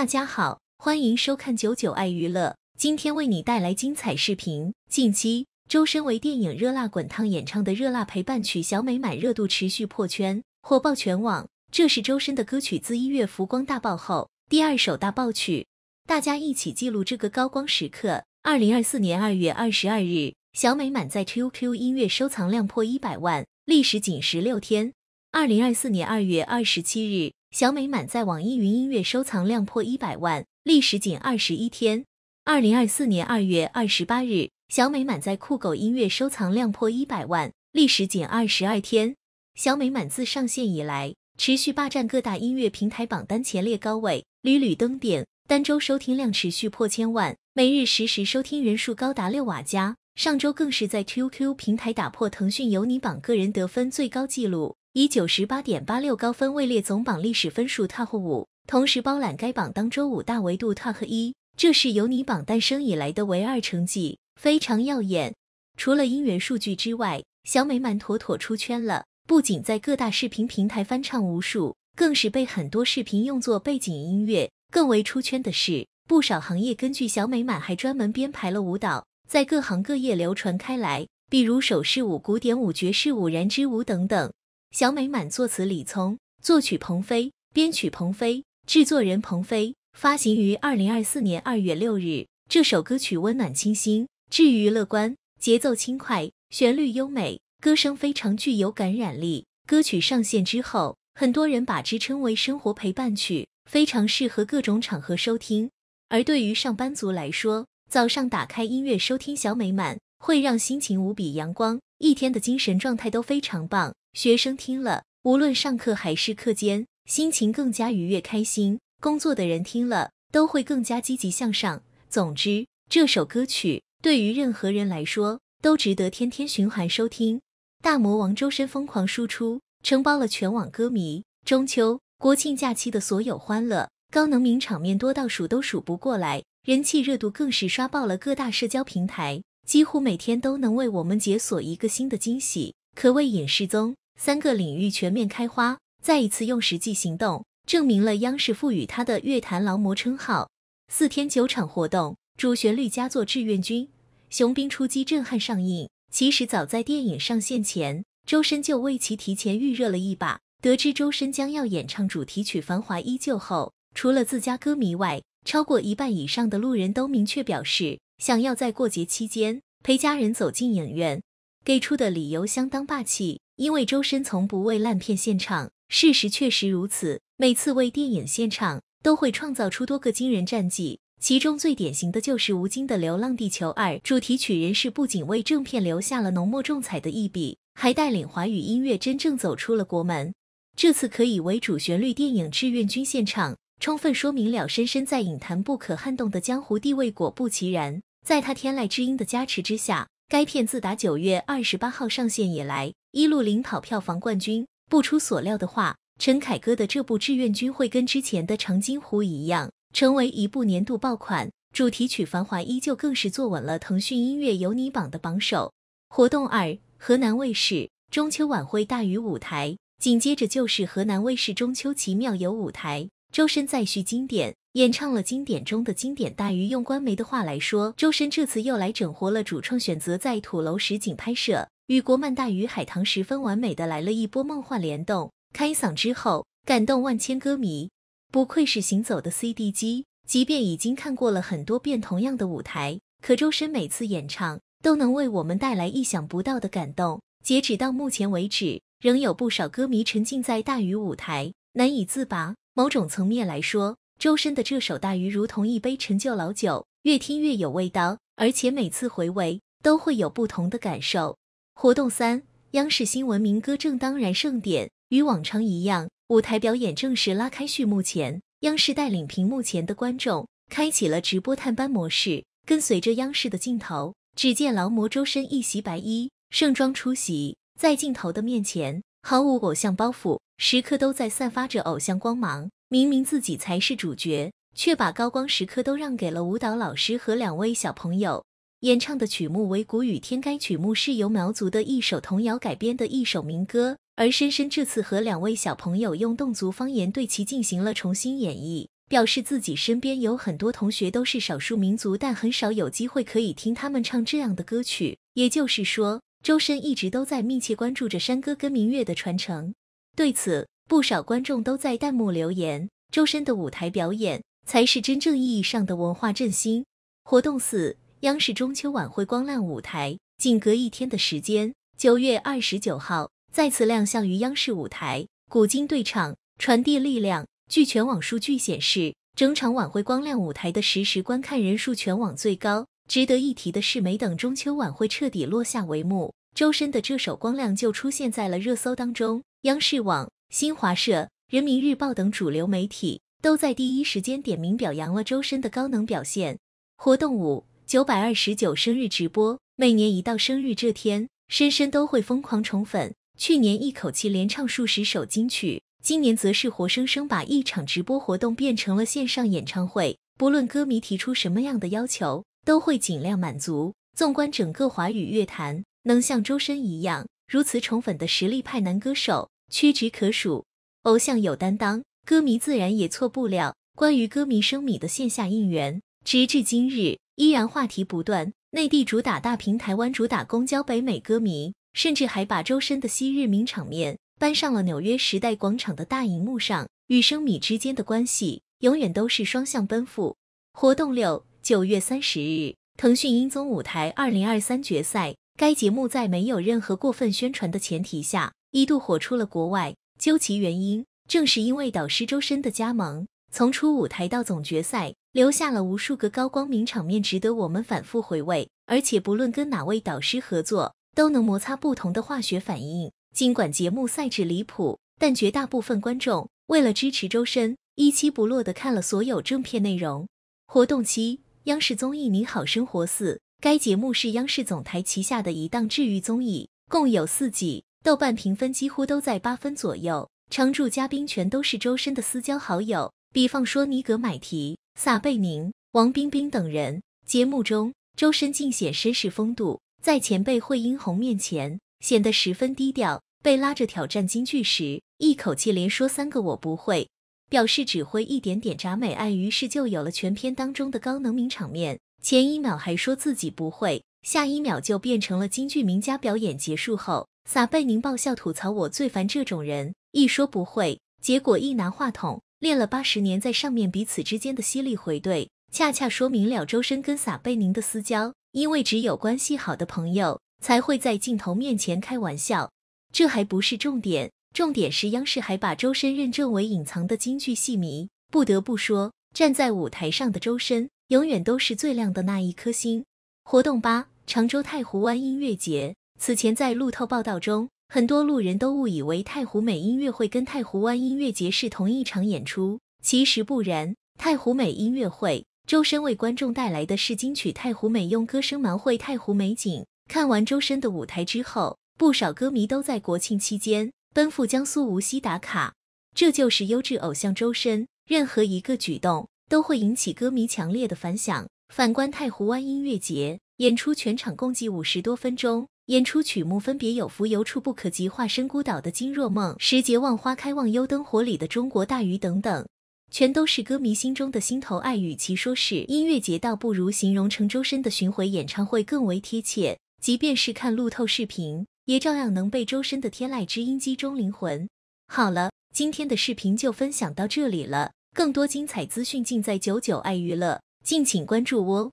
大家好，欢迎收看九九爱娱乐，今天为你带来精彩视频。近期，周深为电影《热辣滚烫》演唱的《热辣陪伴曲》《小美满》热度持续破圈，火爆全网。这是周深的歌曲自一月《浮光》大爆后第二首大爆曲，大家一起记录这个高光时刻。二零二四年二月二十二日，《小美满》在 QQ 音乐收藏量破一百万，历时仅十六天。二零二四年二月二十七日。小美满在网易云音乐收藏量破一百万，历时仅二十一天。二零二四年二月二十八日，小美满在酷狗音乐收藏量破一百万，历时仅二十二天。小美满自上线以来，持续霸占各大音乐平台榜单前列高位，屡屡登顶，单周收听量持续破千万，每日实时收听人数高达六瓦加。上周更是在 QQ 平台打破腾讯有你榜个人得分最高纪录。以九十八点八六高分位列总榜历史分数 TOP 五，同时包揽该榜当周五大维度 TOP 一，这是由你榜诞生以来的唯二成绩，非常耀眼。除了音源数据之外，小美满妥妥出圈了。不仅在各大视频平台翻唱无数，更是被很多视频用作背景音乐。更为出圈的是，不少行业根据小美满还专门编排了舞蹈，在各行各业流传开来，比如手势舞、古典舞、爵士舞、燃脂舞等等。小美满作词李聪，作曲鹏飞，编曲鹏飞，制作人鹏飞，发行于二零二四年二月六日。这首歌曲温暖清新，治愈乐观，节奏轻快，旋律优美，歌声非常具有感染力。歌曲上线之后，很多人把之称为生活陪伴曲，非常适合各种场合收听。而对于上班族来说，早上打开音乐收听小美满，会让心情无比阳光，一天的精神状态都非常棒。学生听了，无论上课还是课间，心情更加愉悦开心。工作的人听了，都会更加积极向上。总之，这首歌曲对于任何人来说，都值得天天循环收听。大魔王周深疯狂输出，承包了全网歌迷中秋、国庆假期的所有欢乐。高能名场面多到数都数不过来，人气热度更是刷爆了各大社交平台，几乎每天都能为我们解锁一个新的惊喜。可谓影视综三个领域全面开花，再一次用实际行动证明了央视赋予他的乐坛劳模称号。四天九场活动，主旋律佳作《志愿军：雄兵出击》震撼上映。其实早在电影上线前，周深就为其提前预热了一把。得知周深将要演唱主题曲《繁华依旧》后，除了自家歌迷外，超过一半以上的路人都明确表示，想要在过节期间陪家人走进影院。给出的理由相当霸气，因为周深从不为烂片献唱。事实确实如此，每次为电影献唱都会创造出多个惊人战绩，其中最典型的就是吴京的《流浪地球二》主题曲，人士不仅为正片留下了浓墨重彩的一笔，还带领华语音乐真正走出了国门。这次可以为主旋律电影《志愿军》献唱，充分说明了深深在影坛不可撼动的江湖地位。果不其然，在他天籁之音的加持之下。该片自打九月二十八号上线以来，一路领跑票房冠军。不出所料的话，陈凯歌的这部《志愿军》会跟之前的《长津湖》一样，成为一部年度爆款。主题曲《繁华依旧》更是坐稳了腾讯音乐有你榜的榜首。活动二：河南卫视中秋晚会大于舞台，紧接着就是河南卫视中秋奇妙游舞台，周深再续经典。演唱了经典中的经典，大鱼用官媒的话来说，周深这次又来整活了。主创选择在土楼实景拍摄，与国漫《大鱼海棠》十分完美的来了一波梦幻联动。开嗓之后，感动万千歌迷，不愧是行走的 CD 机。即便已经看过了很多遍同样的舞台，可周深每次演唱都能为我们带来意想不到的感动。截止到目前为止，仍有不少歌迷沉浸在大鱼舞台，难以自拔。某种层面来说，周深的这首《大鱼》如同一杯陈旧老酒，越听越有味道，而且每次回味都会有不同的感受。活动三：央视新闻民歌正当燃盛典，与往常一样，舞台表演正式拉开序幕前，央视带领屏幕前的观众开启了直播探班模式。跟随着央视的镜头，只见劳模周深一袭白衣，盛装出席，在镜头的面前毫无偶像包袱，时刻都在散发着偶像光芒。明明自己才是主角，却把高光时刻都让给了舞蹈老师和两位小朋友。演唱的曲目为《谷雨天》，该曲目是由苗族的一首童谣改编的一首民歌，而深深这次和两位小朋友用侗族方言对其进行了重新演绎。表示自己身边有很多同学都是少数民族，但很少有机会可以听他们唱这样的歌曲。也就是说，周深一直都在密切关注着山歌跟民乐的传承。对此，不少观众都在弹幕留言：“周深的舞台表演才是真正意义上的文化振兴活动。”四，央视中秋晚会光亮舞台，仅隔一天的时间，九月二十九号再次亮相于央视舞台，古今对唱，传递力量。据全网数据显示，整场晚会光亮舞台的实时观看人数全网最高。值得一提的是，没等中秋晚会彻底落下帷幕，周深的这首《光亮》就出现在了热搜当中。央视网。新华社、人民日报等主流媒体都在第一时间点名表扬了周深的高能表现。活动五九百二十九生日直播，每年一到生日这天，深深都会疯狂宠粉。去年一口气连唱数十首金曲，今年则是活生生把一场直播活动变成了线上演唱会。不论歌迷提出什么样的要求，都会尽量满足。纵观整个华语乐坛，能像周深一样如此宠粉的实力派男歌手。屈指可数，偶像有担当，歌迷自然也错不了。关于歌迷生米的线下应援，直至今日依然话题不断。内地主打大屏，台湾主打公交，北美歌迷甚至还把周深的昔日名场面搬上了纽约时代广场的大荧幕上。与生米之间的关系，永远都是双向奔赴。活动六，九月三十日，腾讯音综舞台二零二三决赛。该节目在没有任何过分宣传的前提下。一度火出了国外，究其原因，正是因为导师周深的加盟。从初舞台到总决赛，留下了无数个高光明场面，值得我们反复回味。而且不论跟哪位导师合作，都能摩擦不同的化学反应。尽管节目赛制离谱，但绝大部分观众为了支持周深，一期不落的看了所有正片内容。活动七，央视综艺《你好生活》四，该节目是央视总台旗下的一档治愈综艺，共有四季。豆瓣评分几乎都在八分左右，常驻嘉宾全都是周深的私交好友，比方说尼格买提、撒贝宁、王冰冰等人。节目中，周深尽显绅士风度，在前辈惠英红面前显得十分低调。被拉着挑战京剧时，一口气连说三个我不会，表示只会一点点。扎美爱于是就有了全片当中的高能名场面：前一秒还说自己不会，下一秒就变成了京剧名家表演结束后。撒贝宁爆笑吐槽：“我最烦这种人，一说不会，结果一拿话筒，练了八十年在上面彼此之间的犀利回怼，恰恰说明了周深跟撒贝宁的私交。因为只有关系好的朋友才会在镜头面前开玩笑。这还不是重点，重点是央视还把周深认证为隐藏的京剧戏迷。不得不说，站在舞台上的周深永远都是最亮的那一颗星。”活动八：常州太湖湾音乐节。此前在路透报道中，很多路人都误以为太湖美音乐会跟太湖湾音乐节是同一场演出，其实不然。太湖美音乐会周深为观众带来的是金曲《太湖美》，用歌声描绘太湖美景。看完周深的舞台之后，不少歌迷都在国庆期间奔赴江苏无锡打卡。这就是优质偶像周深，任何一个举动都会引起歌迷强烈的反响。反观太湖湾音乐节，演出全场共计五十多分钟。演出曲目分别有《浮游处不可及》、化身孤岛的金若梦、时节望花开、忘忧灯火里的中国大鱼等等，全都是歌迷心中的心头爱。与其说是音乐节，倒不如形容成周深的巡回演唱会更为贴切。即便是看路透视频，也照样能被周深的天籁之音击中灵魂。好了，今天的视频就分享到这里了，更多精彩资讯尽在九九爱娱乐，敬请关注哦。